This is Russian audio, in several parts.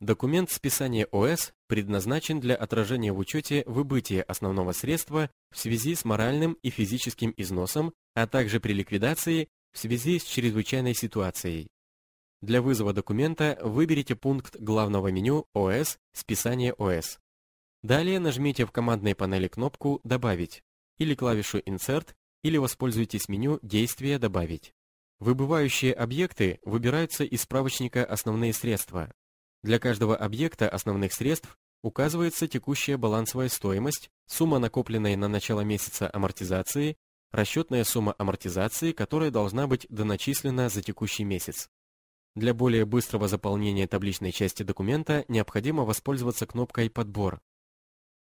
Документ списания ОС предназначен для отражения в учете выбытия основного средства в связи с моральным и физическим износом, а также при ликвидации в связи с чрезвычайной ситуацией. Для вызова документа выберите пункт главного меню ОС «Списание ОС». Далее нажмите в командной панели кнопку «Добавить» или клавишу «Insert» или воспользуйтесь меню «Действие добавить». Выбывающие объекты выбираются из справочника «Основные средства», для каждого объекта основных средств указывается текущая балансовая стоимость, сумма накопленной на начало месяца амортизации, расчетная сумма амортизации, которая должна быть доначислена за текущий месяц. Для более быстрого заполнения табличной части документа необходимо воспользоваться кнопкой «Подбор».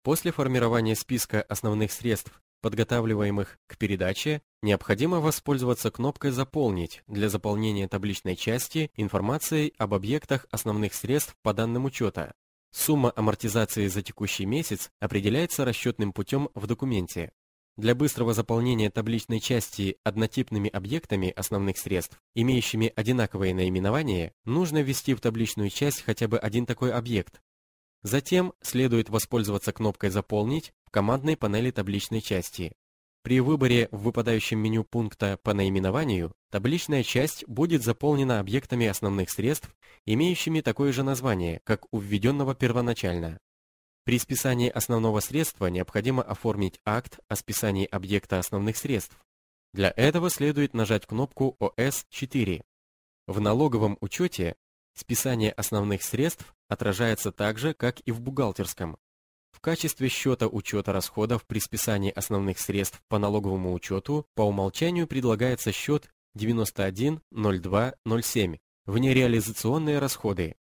После формирования списка основных средств подготавливаемых к передаче, необходимо воспользоваться кнопкой «Заполнить» для заполнения табличной части информацией об объектах основных средств по данным учета. Сумма амортизации за текущий месяц определяется расчетным путем в документе. Для быстрого заполнения табличной части однотипными объектами основных средств, имеющими одинаковое наименование, нужно ввести в табличную часть хотя бы один такой объект, Затем следует воспользоваться кнопкой «Заполнить» в командной панели табличной части. При выборе в выпадающем меню пункта по наименованию табличная часть будет заполнена объектами основных средств, имеющими такое же название, как у введенного первоначально. При списании основного средства необходимо оформить акт о списании объекта основных средств. Для этого следует нажать кнопку os 4 В налоговом учете списание основных средств отражается так же, как и в бухгалтерском. В качестве счета учета расходов при списании основных средств по налоговому учету по умолчанию предлагается счет 910207 внереализационные расходы,